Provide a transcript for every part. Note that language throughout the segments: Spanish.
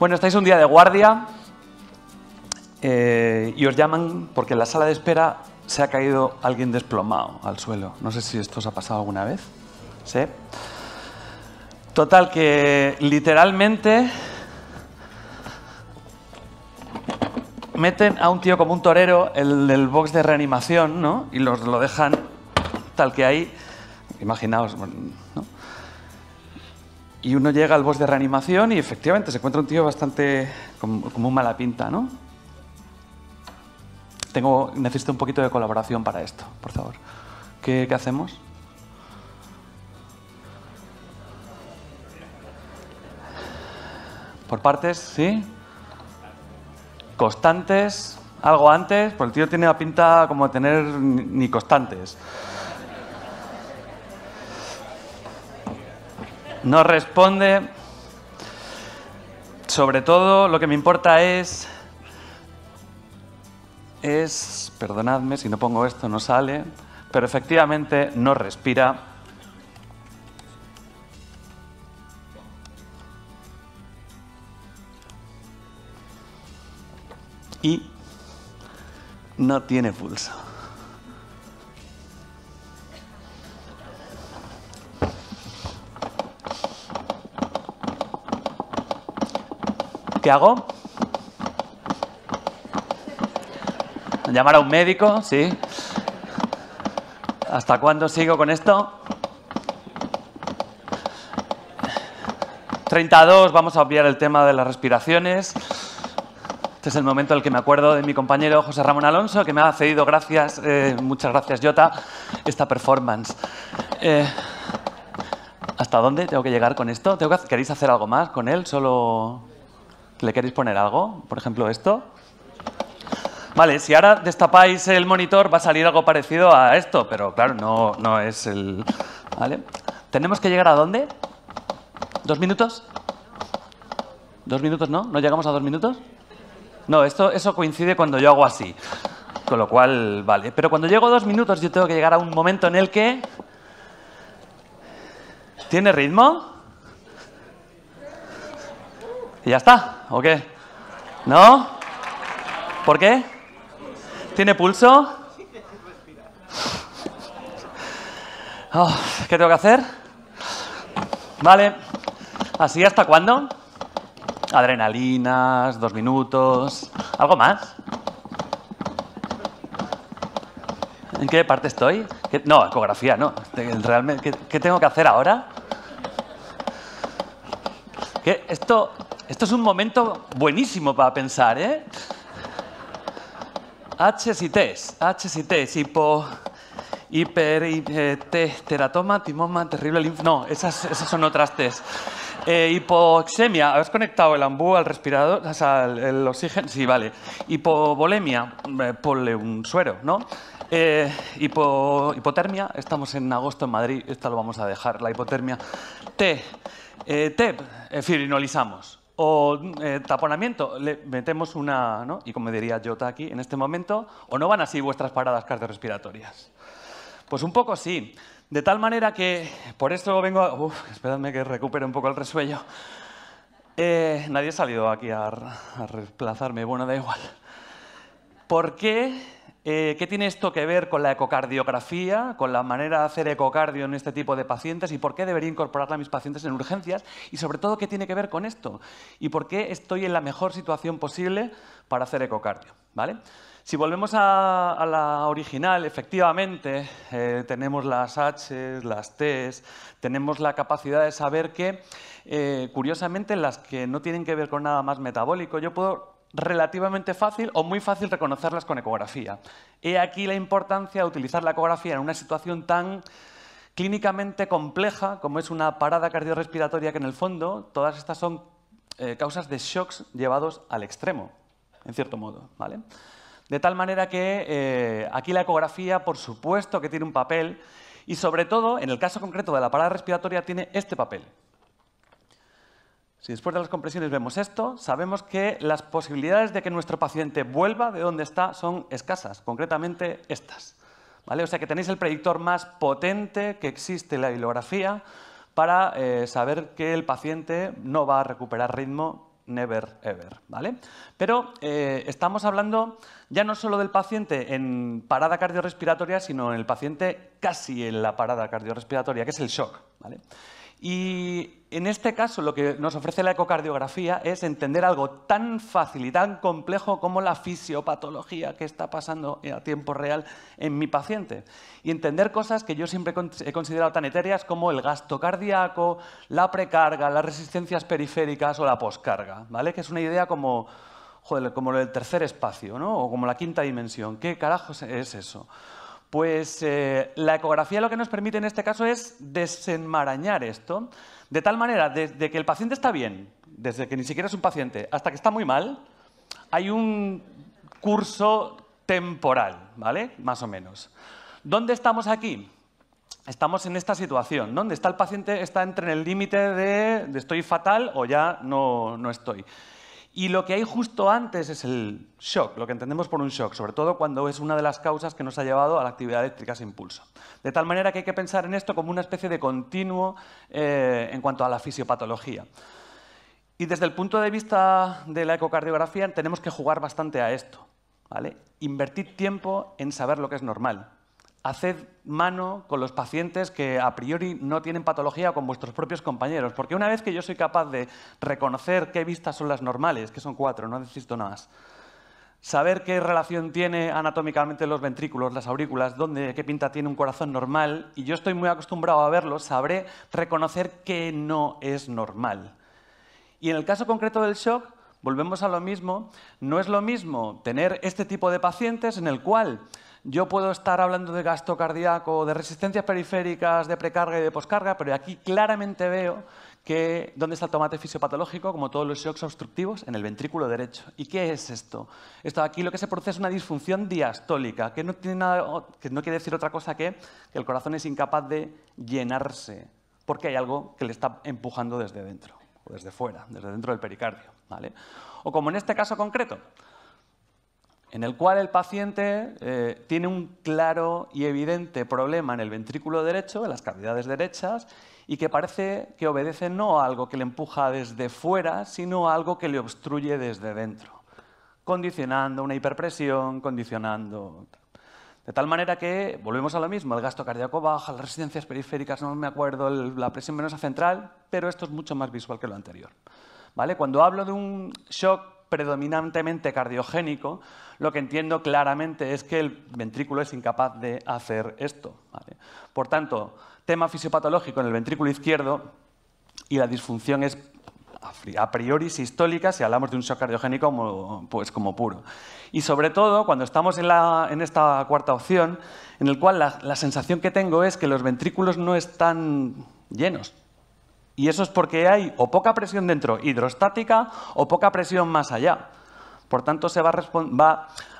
Bueno, estáis un día de guardia eh, y os llaman porque en la sala de espera se ha caído alguien desplomado al suelo. No sé si esto os ha pasado alguna vez. Total, que literalmente meten a un tío como un torero, el box de reanimación, ¿no? Y los lo dejan tal que ahí. Imaginaos, ¿no? Y uno llega al boss de reanimación y efectivamente se encuentra un tío bastante como, un mala pinta, ¿no? Tengo, necesito un poquito de colaboración para esto, por favor. ¿Qué, qué hacemos? Por partes, ¿sí? Constantes, algo antes, porque el tío tiene la pinta como de tener ni constantes. No responde, sobre todo lo que me importa es, es, perdonadme si no pongo esto, no sale, pero efectivamente no respira. Y no tiene pulso. ¿Qué hago? Llamar a un médico, sí. ¿Hasta cuándo sigo con esto? 32, vamos a obviar el tema de las respiraciones. Este es el momento en el que me acuerdo de mi compañero José Ramón Alonso, que me ha cedido, gracias, eh, muchas gracias Jota, esta performance. Eh, ¿Hasta dónde tengo que llegar con esto? ¿Queréis hacer algo más con él? Solo ¿Le queréis poner algo? Por ejemplo, esto. Vale, si ahora destapáis el monitor va a salir algo parecido a esto, pero claro, no, no es el... ¿Tenemos que llegar a dónde? ¿Dos minutos? ¿Dos minutos no? ¿No llegamos a dos minutos? No, esto, eso coincide cuando yo hago así. Con lo cual, vale. Pero cuando llego a dos minutos yo tengo que llegar a un momento en el que... ¿Tiene ritmo? ¿Y ya está? ¿O qué? ¿No? ¿Por qué? ¿Tiene pulso? Oh, ¿Qué tengo que hacer? Vale. ¿Así hasta cuándo? Adrenalinas, dos minutos. ¿Algo más? ¿En qué parte estoy? No, ecografía, no. Realmente, ¿qué, ¿qué, tengo que hacer ahora? ¿Qué? Esto, esto es un momento buenísimo para pensar, ¿eh? H y T's, H y T's, hipo, hiper, teratoma, timoma, terrible linf... No, esas, son otras T's. Eh, hipoxemia, ¿habéis conectado el ambú al respirador, o sea, el, oxígeno? Sí, vale. Hipovolemia, eh, ponle un suero, ¿no? Eh, hipotermia, estamos en agosto en Madrid, esta lo vamos a dejar, la hipotermia. T, TEP, fibrinolizamos o eh, taponamiento, le metemos una, ¿no? y como diría Jota aquí en este momento, o no van así vuestras paradas cardiorrespiratorias. Pues un poco sí, de tal manera que, por esto vengo a... Uf, esperadme que recupere un poco el resuello. Eh, nadie ha salido aquí a, a reemplazarme, bueno, da igual. ¿Por qué eh, ¿Qué tiene esto que ver con la ecocardiografía, con la manera de hacer ecocardio en este tipo de pacientes y por qué debería incorporarla a mis pacientes en urgencias? Y sobre todo, ¿qué tiene que ver con esto? ¿Y por qué estoy en la mejor situación posible para hacer ecocardio? ¿Vale? Si volvemos a, la original, efectivamente, eh, tenemos las H, las T, tenemos la capacidad de saber que, eh, curiosamente, las que no tienen que ver con nada más metabólico, yo puedo relativamente fácil o muy fácil reconocerlas con ecografía. He aquí la importancia de utilizar la ecografía en una situación tan clínicamente compleja como es una parada cardiorrespiratoria que en el fondo todas estas son eh, causas de shocks llevados al extremo, en cierto modo. ¿vale? De tal manera que eh, aquí la ecografía, por supuesto que tiene un papel y sobre todo, en el caso concreto de la parada respiratoria, tiene este papel. Si después de las compresiones vemos esto, sabemos que las posibilidades de que nuestro paciente vuelva de donde está son escasas, concretamente estas. ¿Vale? O sea que tenéis el predictor más potente que existe en la bibliografía para eh, saber que el paciente no va a recuperar ritmo never ever. ¿vale? Pero eh, estamos hablando ya no solo del paciente en parada cardiorrespiratoria, sino en el paciente casi en la parada cardiorrespiratoria, que es el shock. ¿vale? Y en este caso lo que nos ofrece la ecocardiografía es entender algo tan fácil y tan complejo como la fisiopatología que está pasando a tiempo real en mi paciente. Y entender cosas que yo siempre he considerado tan etéreas como el gasto cardíaco, la precarga, las resistencias periféricas o la poscarga, ¿vale? Que es una idea como, como el tercer espacio, ¿no? O como la quinta dimensión. ¿Qué carajos es eso? Pues eh, la ecografía lo que nos permite en este caso es desenmarañar esto, de tal manera, desde que el paciente está bien, desde que ni siquiera es un paciente, hasta que está muy mal, hay un curso temporal, ¿vale? Más o menos. ¿Dónde estamos aquí? Estamos en esta situación, ¿Dónde está el paciente, está entre el límite de, de, estoy fatal o ya no, no estoy. Y lo que hay justo antes es el shock, lo que entendemos por un shock, sobre todo cuando es una de las causas que nos ha llevado a la actividad eléctrica sin pulso. De tal manera que hay que pensar en esto como una especie de continuo eh, en cuanto a la fisiopatología. Y desde el punto de vista de la ecocardiografía tenemos que jugar bastante a esto. Invertir tiempo en saber lo que es normal haced mano con los pacientes que a priori no tienen patología con vuestros propios compañeros, porque una vez que yo soy capaz de reconocer qué vistas son las normales, que son cuatro, no necesito nada más, saber qué relación tiene anatómicamente los ventrículos, las aurículas, dónde, qué pinta tiene un corazón normal, y yo estoy muy acostumbrado a verlo, sabré reconocer que no es normal. Y en el caso concreto del shock, volvemos a lo mismo, no es lo mismo tener este tipo de pacientes en el cual yo puedo estar hablando de gasto cardíaco, de resistencias periféricas, de precarga y de poscarga, pero aquí claramente veo que dónde está el tomate fisiopatológico, como todos los shocks obstructivos, en el ventrículo derecho. ¿Y qué es esto? Esto aquí lo que se produce es una disfunción diastólica, que no, quiere decir otra cosa que que el corazón es incapaz de llenarse, porque hay algo que le está empujando desde dentro, o desde fuera, desde dentro del pericardio. ¿vale? O como en este caso concreto, en el cual el paciente eh, tiene un claro y evidente problema en el ventrículo derecho, en las cavidades derechas, y que parece que obedece no a algo que le empuja desde fuera, sino a algo que le obstruye desde dentro, condicionando una hiperpresión, condicionando... De tal manera que volvemos a lo mismo, el gasto cardíaco baja, las resistencias periféricas, no me acuerdo, la presión venosa central, pero esto es mucho más visual que lo anterior. ¿Vale? Cuando hablo de un shock predominantemente cardiogénico, lo que entiendo claramente es que el ventrículo es incapaz de hacer esto. Por tanto, tema fisiopatológico en el ventrículo izquierdo y la disfunción es a priori sistólica si hablamos de un shock cardiogénico como, pues, como puro. Y sobre todo cuando estamos en, esta cuarta opción, en el cual la sensación que tengo es que los ventrículos no están llenos, y eso es porque hay o poca presión dentro hidrostática o poca presión más allá. Por tanto, se va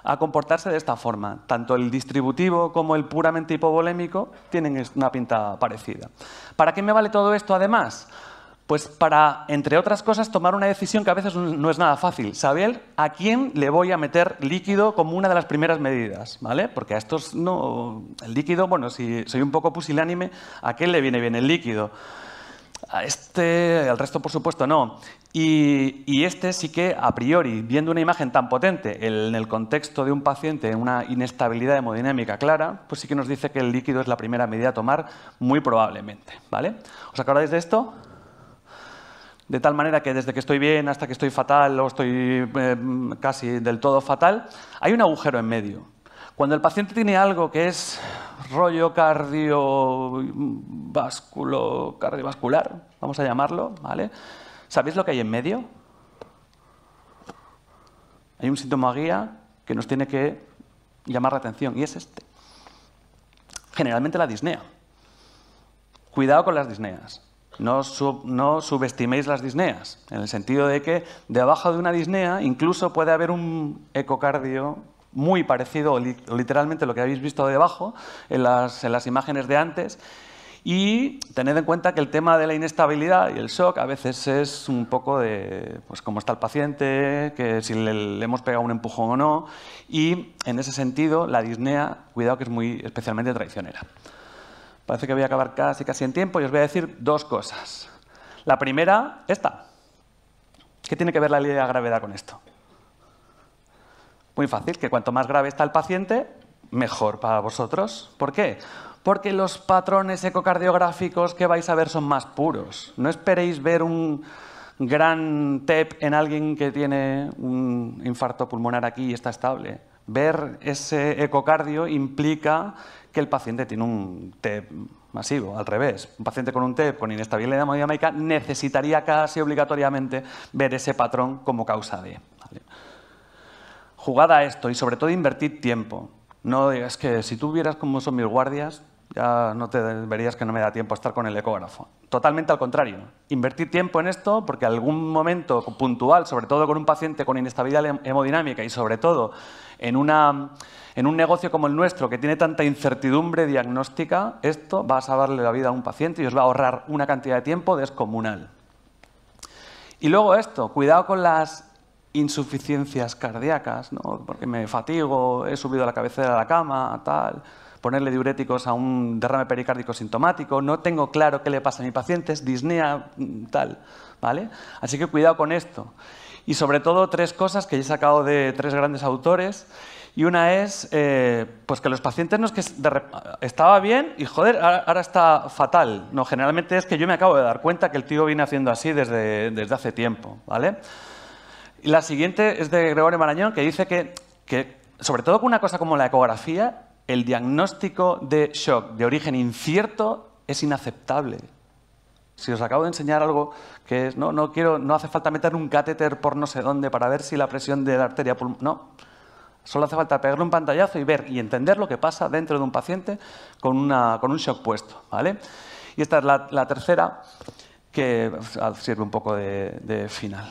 a, comportarse de esta forma. Tanto el distributivo como el puramente hipovolémico tienen una pinta parecida. ¿Para qué me vale todo esto además? Pues para, entre otras cosas, tomar una decisión que a veces no es nada fácil. Saber a quién le voy a meter líquido como una de las primeras medidas, ¿vale? Porque a estos no... El líquido, bueno, si soy un poco pusilánime, ¿a quién le viene bien el líquido? este, al resto por supuesto no. Y, este sí que a priori, viendo una imagen tan potente en el contexto de un paciente en una inestabilidad hemodinámica clara, pues sí que nos dice que el líquido es la primera medida a tomar muy probablemente. ¿vale? ¿Os acordáis de esto? de tal manera que desde que estoy bien hasta que estoy fatal o estoy eh, casi del todo fatal, hay un agujero en medio. Cuando el paciente tiene algo que es rollo cardiovascular, vamos a llamarlo, ¿vale? ¿Sabéis lo que hay en medio? Hay un síntoma guía que nos tiene que llamar la atención y es este. Generalmente la disnea. Cuidado con las disneas. No, no, subestiméis las disneas, en el sentido de que debajo de una disnea incluso puede haber un ecocardio muy parecido, literalmente lo que habéis visto debajo, en las, imágenes de antes. Y tened en cuenta que el tema de la inestabilidad y el shock a veces es un poco de pues, cómo está el paciente, que si le, hemos pegado un empujón o no. Y en ese sentido, la disnea, cuidado que es muy especialmente traicionera. Parece que voy a acabar casi, casi en tiempo y os voy a decir dos cosas. La primera, esta. ¿Qué tiene que ver la ley de gravedad con esto? Muy fácil, que cuanto más grave está el paciente, mejor para vosotros. ¿Por qué? Porque los patrones ecocardiográficos que vais a ver son más puros. No esperéis ver un gran TEP en alguien que tiene un infarto pulmonar aquí y está estable. Ver ese ecocardio implica que el paciente tiene un TEP masivo, al revés. Un paciente con un TEP con inestabilidad hemodinámica necesitaría casi obligatoriamente ver ese patrón como causa de jugad a esto y sobre todo invertir tiempo. No digas que si tú vieras cómo son mis guardias, ya no te verías que no me da tiempo a estar con el ecógrafo. Totalmente al contrario. Invertir tiempo en esto porque algún momento puntual, sobre todo con un paciente con inestabilidad hemodinámica y sobre todo en, una, en un negocio como el nuestro que tiene tanta incertidumbre diagnóstica, esto va a salvarle la vida a un paciente y os va a ahorrar una cantidad de tiempo descomunal. Y luego esto, cuidado con las insuficiencias cardíacas, ¿no? porque me fatigo, he subido a la cabecera de la cama, tal, ponerle diuréticos a un derrame pericárdico sintomático, no tengo claro qué le pasa a mi paciente, disnea, tal. ¿vale? Así que cuidado con esto. Y sobre todo tres cosas que he sacado de tres grandes autores. Y una es eh, pues que los pacientes no es que estaba bien y joder, ahora está fatal. No, generalmente es que yo me acabo de dar cuenta que el tío viene haciendo así desde, desde hace tiempo. ¿vale? La siguiente es de Gregorio Marañón, que dice que, sobre todo con una cosa como la ecografía, el diagnóstico de shock de origen incierto es inaceptable. Si os acabo de enseñar algo que es, no, no, quiero, no hace falta meter un catéter por no sé dónde para ver si la presión de la arteria pulmonar. No. Solo hace falta pegarle un pantallazo y ver y entender lo que pasa dentro de un paciente con, una, con un shock puesto. ¿vale? Y esta es la, tercera, que pues, sirve un poco de final.